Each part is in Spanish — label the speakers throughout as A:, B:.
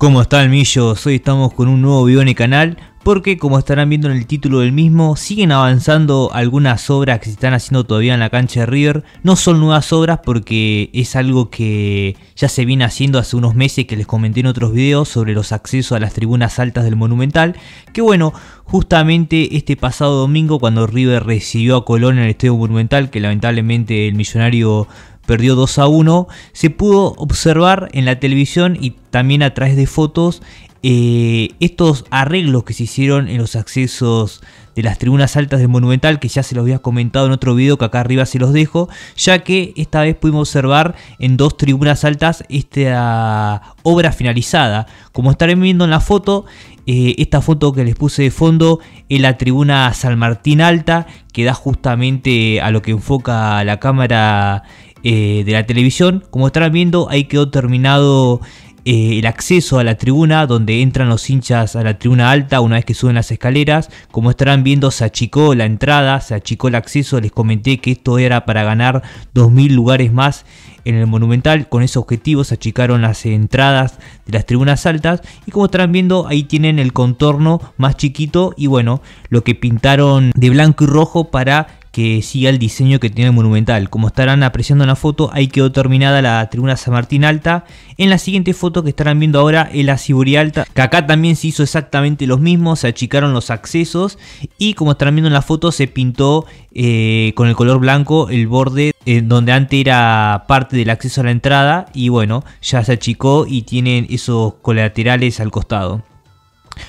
A: ¿Cómo están millos? Hoy estamos con un nuevo video en el canal porque como estarán viendo en el título del mismo, siguen avanzando algunas obras que se están haciendo todavía en la cancha de River. No son nuevas obras porque es algo que ya se viene haciendo hace unos meses que les comenté en otros videos sobre los accesos a las tribunas altas del Monumental. Que bueno, justamente este pasado domingo cuando River recibió a Colón en el Estadio Monumental, que lamentablemente el millonario perdió 2 a 1, se pudo observar en la televisión y también a través de fotos eh, estos arreglos que se hicieron en los accesos de las tribunas altas del Monumental, que ya se los había comentado en otro video que acá arriba se los dejo, ya que esta vez pudimos observar en dos tribunas altas esta obra finalizada. Como estarán viendo en la foto, eh, esta foto que les puse de fondo es la tribuna San Martín Alta, que da justamente a lo que enfoca la cámara eh, de la televisión. Como estarán viendo, ahí quedó terminado eh, el acceso a la tribuna, donde entran los hinchas a la tribuna alta una vez que suben las escaleras. Como estarán viendo, se achicó la entrada, se achicó el acceso. Les comenté que esto era para ganar 2.000 lugares más en el Monumental. Con ese objetivo se achicaron las entradas de las tribunas altas. Y como estarán viendo, ahí tienen el contorno más chiquito y bueno, lo que pintaron de blanco y rojo para que siga el diseño que tiene el Monumental. Como estarán apreciando en la foto, ahí quedó terminada la tribuna San Martín Alta. En la siguiente foto que estarán viendo ahora es la Ciburi Alta, que acá también se hizo exactamente lo mismo, se achicaron los accesos y como estarán viendo en la foto se pintó eh, con el color blanco el borde en eh, donde antes era parte del acceso a la entrada y bueno, ya se achicó y tienen esos colaterales al costado.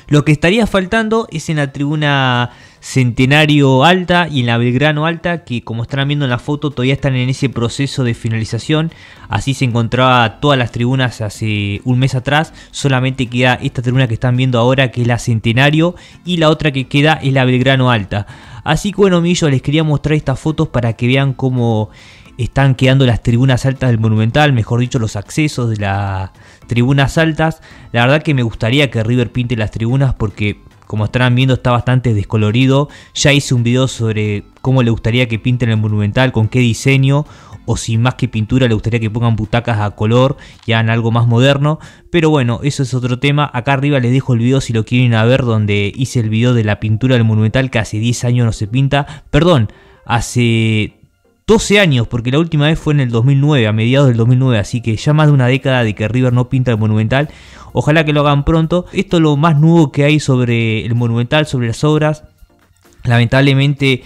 A: Lo que estaría faltando es en la tribuna Centenario Alta y en la Belgrano Alta, que como están viendo en la foto todavía están en ese proceso de finalización. Así se encontraba todas las tribunas hace un mes atrás, solamente queda esta tribuna que están viendo ahora que es la Centenario y la otra que queda es la Belgrano Alta. Así que bueno, Millo, les quería mostrar estas fotos para que vean cómo están quedando las tribunas altas del Monumental, mejor dicho, los accesos de las tribunas altas. La verdad que me gustaría que River pinte las tribunas porque como estarán viendo está bastante descolorido. Ya hice un video sobre cómo le gustaría que pinten el monumental, con qué diseño. O si más que pintura le gustaría que pongan butacas a color y hagan algo más moderno. Pero bueno, eso es otro tema. Acá arriba les dejo el video si lo quieren a ver donde hice el video de la pintura del monumental que hace 10 años no se pinta. Perdón, hace 12 años, porque la última vez fue en el 2009, a mediados del 2009, así que ya más de una década de que River no pinta el Monumental. Ojalá que lo hagan pronto. Esto es lo más nuevo que hay sobre el Monumental, sobre las obras. Lamentablemente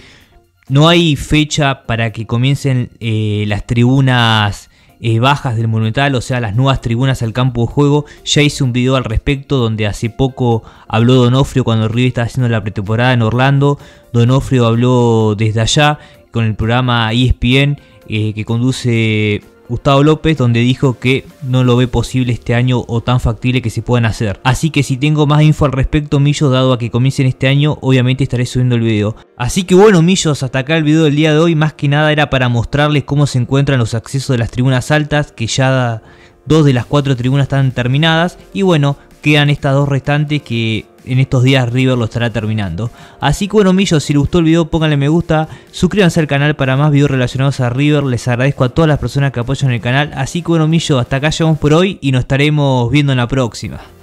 A: no hay fecha para que comiencen eh, las tribunas eh, bajas del Monumental, o sea, las nuevas tribunas al campo de juego. Ya hice un video al respecto donde hace poco habló Donofrio cuando River estaba haciendo la pretemporada en Orlando. Donofrio habló desde allá con el programa ESPN eh, que conduce Gustavo López, donde dijo que no lo ve posible este año o tan factible que se puedan hacer. Así que si tengo más info al respecto, Millos, dado a que comiencen este año, obviamente estaré subiendo el video. Así que bueno, Millos, hasta acá el video del día de hoy, más que nada era para mostrarles cómo se encuentran los accesos de las tribunas altas, que ya dos de las cuatro tribunas están terminadas, y bueno, quedan estas dos restantes que en estos días River lo estará terminando. Así que bueno, Millo, si les gustó el video, pónganle me gusta, suscríbanse al canal para más videos relacionados a River. Les agradezco a todas las personas que apoyan el canal. Así que bueno, Millo, hasta acá llegamos por hoy y nos estaremos viendo en la próxima.